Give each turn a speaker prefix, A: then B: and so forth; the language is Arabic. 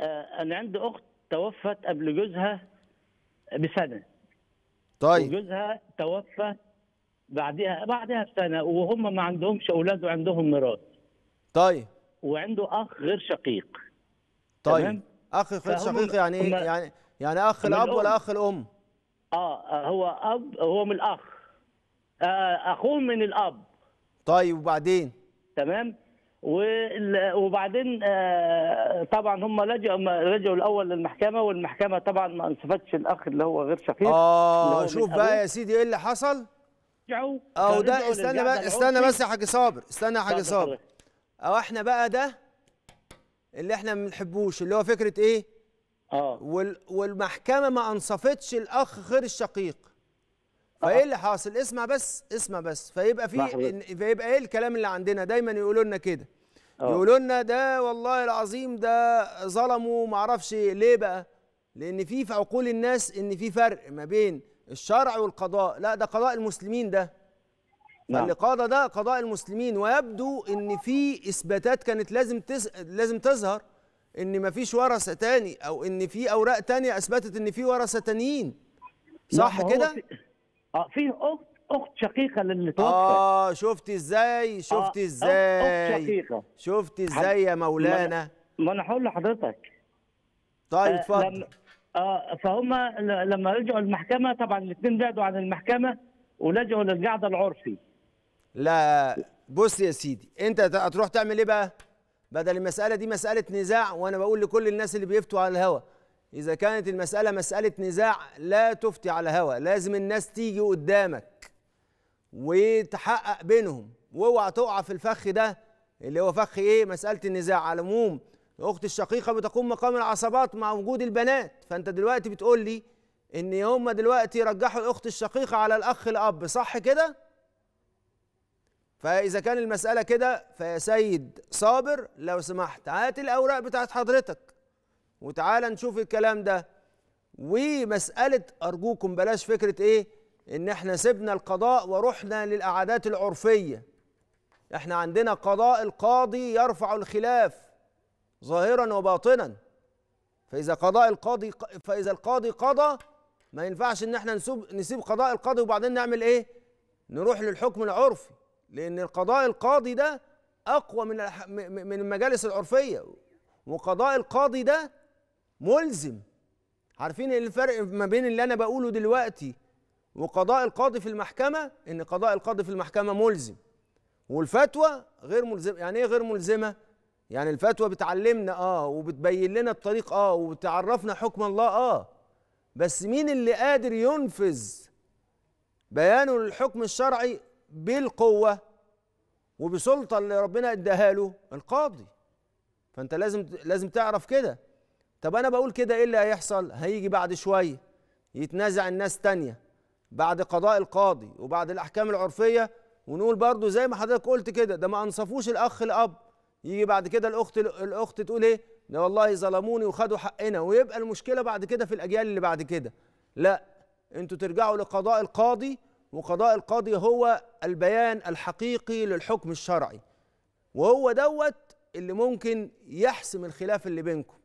A: آه، انا عندي اخت توفت قبل جوزها بسنه طيب جوزها توفى بعدها بعدها بسنه وهم ما عندهمش اولاد وعندهم مرات طيب وعنده اخ غير شقيق طيب تمام؟ اخ غير شقيق يعني إيه؟ يعني يعني اخ الاب ولا اخ الام اه هو اب هو من الاخ آه اخوه من الاب طيب وبعدين تمام وبعدين آه، طبعا هم لجأوا لجأوا الاول للمحكمه والمحكمه طبعا ما انصفتش الاخ اللي هو غير شقيق اه شوف بقى يا
B: سيدي ايه اللي حصل رجعوا اهو ده استنى بقى استنى بس يا حاج صابر استنى يا حاج صابر اهو احنا بقى ده اللي احنا ما بنحبوش اللي هو فكره ايه اه والمحكمه ما انصفتش الاخ غير الشقيق آه. فايه اللي حاصل اسمع بس اسمع بس فيبقى في فيبقى ايه الكلام اللي عندنا دايما يقولوا لنا كده آه. يقولوا لنا ده والله العظيم ده ظلموا ما اعرفش ليه بقى لان في في عقول الناس ان في فرق ما بين الشرع والقضاء لا ده قضاء المسلمين ده نعم. اللي قاضى ده قضاء المسلمين ويبدو ان في اثباتات كانت لازم تس... لازم تظهر ان ما فيش ورثه تاني او ان في اوراق تانية اثبتت ان في ورثه تانيين
A: صح كده اه في اخت اخت شقيقه للي توفت اه شفتي ازاي آه، شفتي ازاي اخت شقيقه شفتي ازاي يا مولانا ما انا هقول لحضرتك طيب آه، اتفضل اه فهم لما رجعوا المحكمه طبعا الاثنين بعدوا عن المحكمه ولجوا للقعده العرفي لا
B: بص يا سيدي انت هتروح تعمل ايه بقى بدل المساله دي مساله نزاع وانا بقول لكل الناس اللي بيفتوا على الهوا إذا كانت المسألة مسألة نزاع لا تفتي على هوا لازم الناس تيجي قدامك وتحقق بينهم واوعى تقع في الفخ ده اللي هو فخ ايه مسألة النزاع على العموم الأخت الشقيقة بتقوم مقام العصبات مع وجود البنات فأنت دلوقتي بتقول لي إن هم دلوقتي رجحوا الأخت الشقيقة على الأخ الأب صح كده؟ فإذا كان المسألة كده فيا سيد صابر لو سمحت هات الأوراق بتاعت حضرتك وتعالى نشوف الكلام ده ومسألة أرجوكم بلاش فكرة إيه إن إحنا سبنا القضاء ورحنا للأعادات العرفية إحنا عندنا قضاء القاضي يرفع الخلاف ظاهرا وباطنا فإذا قضاء القاضي فإذا القاضي قضى ما ينفعش إن إحنا نسيب نسيب قضاء القاضي وبعدين نعمل إيه؟ نروح للحكم العرفي لأن القضاء القاضي ده أقوى من من المجالس العرفية وقضاء القاضي ده ملزم عارفين إيه الفرق ما بين اللي انا بقوله دلوقتي وقضاء القاضي في المحكمه ان قضاء القاضي في المحكمه ملزم والفتوى غير ملزمه يعني ايه غير ملزمه يعني الفتوى بتعلمنا اه وبتبين لنا الطريق اه وبتعرفنا حكم الله اه بس مين اللي قادر ينفذ بيانه للحكم الشرعي بالقوه وبسلطه اللي ربنا اداها له القاضي فانت لازم لازم تعرف كده طب انا بقول كده ايه اللي هيحصل هيجي بعد شويه يتنازع الناس تانية بعد قضاء القاضي وبعد الاحكام العرفيه ونقول برضو زي ما حضرتك قلت كده ده ما انصفوش الاخ الاب يجي بعد كده الاخت الاخت تقول ايه ده والله ظلموني وخدوا حقنا ويبقى المشكله بعد كده في الاجيال اللي بعد كده لا انتوا ترجعوا لقضاء القاضي وقضاء القاضي هو البيان الحقيقي للحكم الشرعي وهو دوت اللي ممكن يحسم الخلاف اللي بينكم